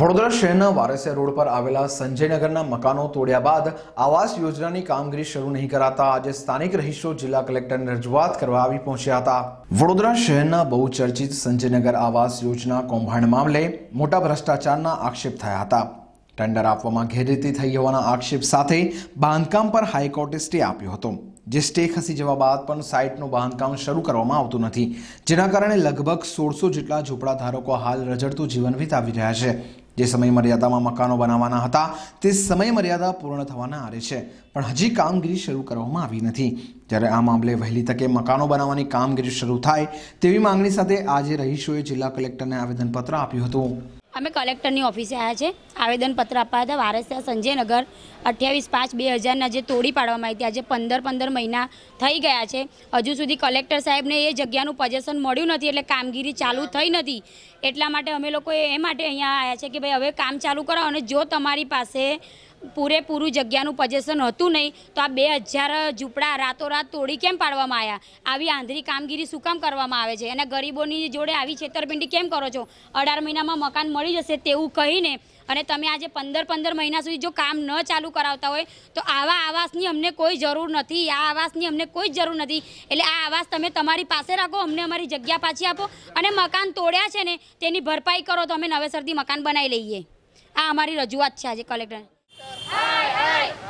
વડોદરા શહેરના વારસિયા રોડ પર આવેલા સંજયનગરના મકાનો તોડ્યા બાદ આવાસ યોજનાની કામગીરી શરૂ નહીં કરાતા આજે સ્થાનિક રહીશો જિલ્લા કલેક્ટરને રજૂઆત કરવા આવી પહોંચ્યા હતા વડોદરા શહેરના બહુચર્ચિત સંજયનગર આવાસ યોજના કૌભાંડ મામલે મોટા ભ્રષ્ટાચારના આક્ષેપ થયા હતા ટેન્ડર આપવામાં ગેરરીતિ થઈ હોવાના આક્ષેપ સાથે બાંધકામ પર હાઈકોર્ટે સ્ટે આપ્યો હતો જે સ્ટે ખસી જવા બાદ પણ સાઇટનું બાંધકામ શરૂ કરવામાં આવતું નથી જેના કારણે લગભગ સોળસો જેટલા ઝૂંપડા ધારકો હાલ રજડતું જીવન વિતાવી રહ્યા છે જે સમય મર્યાદામાં મકાનો બનાવવાના હતા તે સમય મર્યાદા પૂર્ણ થવાના આરે છે પણ હજી કામગીરી શરૂ કરવામાં આવી નથી જ્યારે આ મામલે વહેલી તકે મકાનો બનાવવાની કામગીરી શરૂ થાય તેવી માંગણી સાથે આજે રહીશોએ જિલ્લા કલેક્ટરને આવેદનપત્ર આપ્યું હતું અમે કલેક્ટરની ઓફિસે આવ્યા છે આવેદનપત્ર આપ્યા હતા વારસિયા સંજયનગર અઠ્યાવીસ પાંચ બે હજારના જે તોડી પાડવામાં આવી હતી આજે પંદર પંદર મહિના થઈ ગયા છે હજુ સુધી કલેક્ટર સાહેબને એ જગ્યાનું પજેશન મળ્યું નથી એટલે કામગીરી ચાલુ થઈ નથી એટલા માટે અમે લોકો એ માટે અહીંયા આવ્યા છે કે ભાઈ હવે કામ ચાલુ કરો અને જો તમારી પાસે પૂરેપૂરું જગ્યાનું પજેશન હતું નહીં તો આ બે હજાર ઝૂંપડા રાતોરાત તોડી કેમ પાડવામાં આવ્યા આવી આંધરી કામગીરી શું કામ કરવામાં આવે છે અને ગરીબોની જોડે આવી છેતરપિંડી કેમ કરો છો અઢાર મહિનામાં મકાન મળી જશે તેવું કહીને અને તમે આજે પંદર પંદર મહિના સુધી જો કામ ન ચાલુ કરાવતા હોય તો આવા આવાસની અમને કોઈ જરૂર નથી આ આવાસની અમને કોઈ જ જરૂર નથી એટલે આ આવાસ તમે તમારી પાસે રાખો અમને અમારી જગ્યા પાછી આપો અને મકાન તોડ્યા છે ને તેની ભરપાઈ કરો તો અમે નવેસરથી મકાન બનાવી લઈએ આ અમારી રજૂઆત છે આજે કલેક્ટર Right.